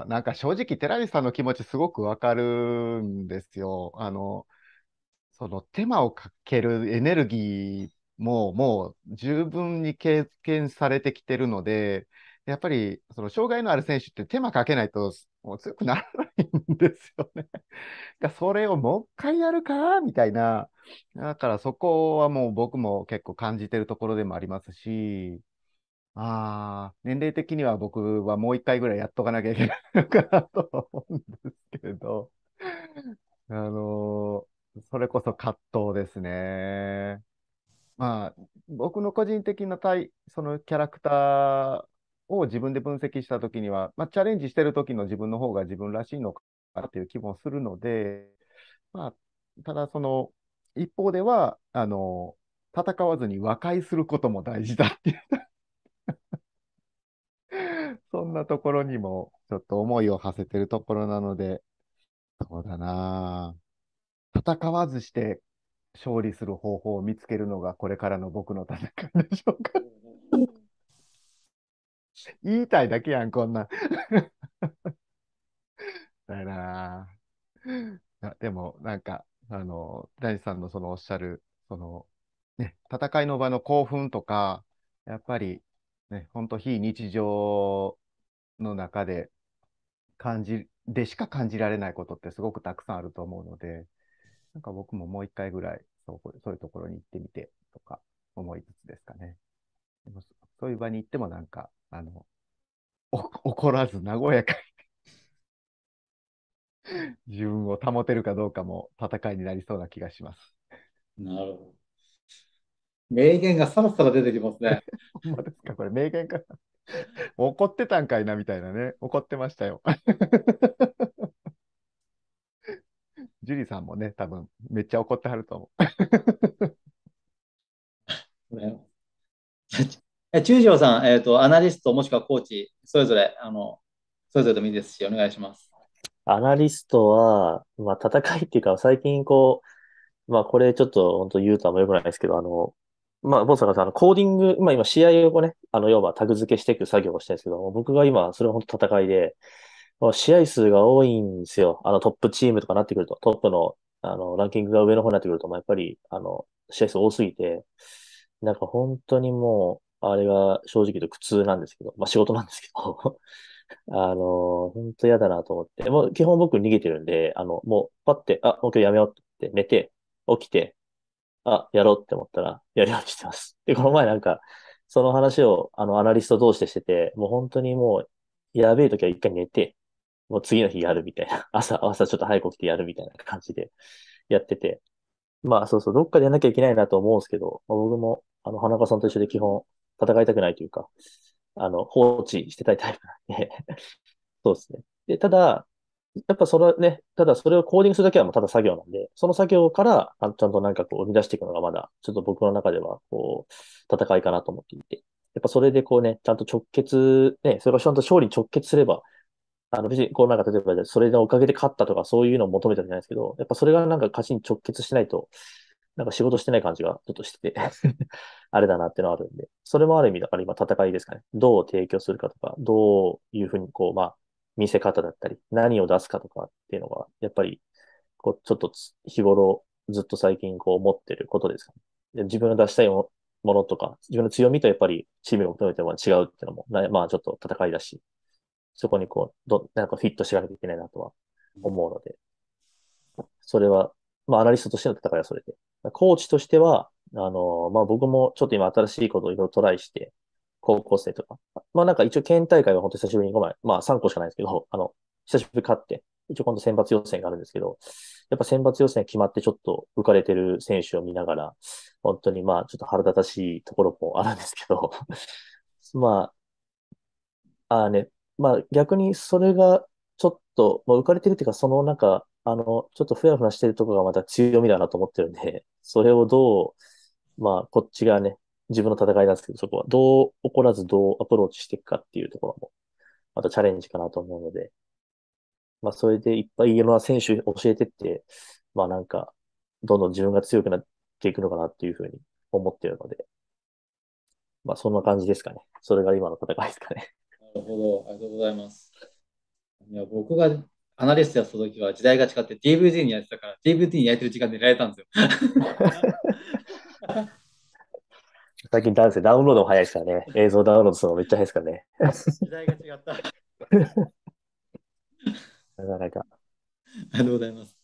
さなんか正直、寺西さんの気持ちすごくわかるんですよ。あの、その手間をかけるエネルギーももう十分に経験されてきてるので、やっぱりその障害のある選手って手間かけないともう強くならないんですよね。だ それをもう一回やるかみたいな。だからそこはもう僕も結構感じてるところでもありますし、ああ、年齢的には僕はもう一回ぐらいやっとかなきゃいけないのかなと思うんですけれど、あのー、それこそ葛藤ですね。まあ、僕の個人的な対、そのキャラクターを自分で分析したときには、まあ、チャレンジしてる時の自分の方が自分らしいのかなという気もするので、まあ、ただその、一方では、あのー、戦わずに和解することも大事だっていう そんなところにも、ちょっと思いを馳せてるところなので、そうだな戦わずして勝利する方法を見つけるのが、これからの僕の戦いでしょうか。言いたいだけやん、こんな。だよなでも、なんか、あの、大地さんのそのおっしゃる、その、ね、戦いの場の興奮とか、やっぱりね、本当非日常の中で感じ、でしか感じられないことってすごくたくさんあると思うので、なんか僕ももう一回ぐらいそう、そういうところに行ってみてとか思いつつですかね。でもそういう場に行ってもなんか、あの、怒らず和やかに 自分を保てるかどうかも戦いになりそうな気がしますなるほど。名言がさらさら出てきますね。まですか、これ名言かな。怒ってたんかいなみたいなね、怒ってましたよ。ジュリーさんもね、多分めっちゃ怒ってはると思う。ね、中条さん、えーと、アナリストもしくはコーチ、それぞれあの、それぞれでもいいですし、お願いします。アナリストは、まあ、戦いっていうか、最近こう、まあ、これちょっと本当言うとあんまよくないですけど、あの、まあ、ボンさんあの、コーディング、まあ今、試合をね、あの、要はタグ付けしていく作業をしたいんですけど、僕が今、それは本当戦いで、試合数が多いんですよ。あの、トップチームとかなってくると、トップの、あの、ランキングが上の方になってくると、まあ、やっぱり、あの、試合数多すぎて、なんか本当にもう、あれが正直言うと苦痛なんですけど、まあ仕事なんですけど あの、本当嫌だなと思って、もう基本僕逃げてるんで、あの、もうパッて、あ、もう今日やめようって寝て、起きて、あ、やろうって思ったら、やるようにしてます。で、この前なんか、その話を、あの、アナリスト同士でしてて、もう本当にもう、やべえ時は一回寝て、もう次の日やるみたいな。朝、朝ちょっと早く起きてやるみたいな感じでやってて。まあそうそう、どっかでやんなきゃいけないなと思うんですけど、まあ、僕も、あの、花岡さんと一緒で基本、戦いたくないというか、あの、放置してたいタイプなんで そうですね。で、ただ、やっぱそれね、ただそれをコーディングするだけはもうただ作業なんで、その作業からちゃんとなんかこう生み出していくのがまだ、ちょっと僕の中ではこう、戦いかなと思っていて。やっぱそれでこうね、ちゃんと直結、ね、それがちゃんと勝利に直結すれば、あの別にこうなんか例えばそれのおかげで勝ったとかそういうのを求めたんじゃないですけど、やっぱそれがなんか勝ちに直結しないと、なんか仕事してない感じがちょっとしてて あれだなっていうのはあるんで、それもある意味だから今戦いですかね。どう提供するかとか、どういうふうにこう、まあ、見せ方だったり、何を出すかとかっていうのが、やっぱり、こう、ちょっと日頃、ずっと最近こう思ってることですかね。自分の出したいものとか、自分の強みとやっぱりチームを求めては違うっていうのも、まあちょっと戦いだし、そこにこう、ど、なんかフィットしなきゃいけないなとは思うので、それは、まあアナリストとしての戦いはそれで。コーチとしては、あの、まあ僕もちょっと今新しいことをいろいろトライして、高校生とか。まあなんか一応県大会は本当久しぶりに5枚、まあ3個しかないですけど、あの、久しぶりに勝って、一応今度選抜予選があるんですけど、やっぱ選抜予選決まってちょっと浮かれてる選手を見ながら、本当にまあちょっと腹立たしいところもあるんですけど、まあ、ああね、まあ逆にそれがちょっと、まあ、浮かれてるっていうか、そのなんか、あの、ちょっとふやふやしてるところがまた強みだなと思ってるんで、それをどう、まあこっちがね、自分の戦いなんですけど、そこはどう起こらずどうアプローチしていくかっていうところも、またチャレンジかなと思うので、まあそれでいっぱいいろんな選手教えてって、まあなんか、どんどん自分が強くなっていくのかなっていうふうに思ってるので、まあそんな感じですかね。それが今の戦いですかね。なるほど、ありがとうございます。いや僕がアナリストやった時は時代が違って DVD にやってたから DVD にやってる時間でやられたんですよ。最近ダ性ダウンロードも早いですからね。映像ダウンロードするのめっちゃ早いですからね。時代が違った。なかなか。ありがとうございます。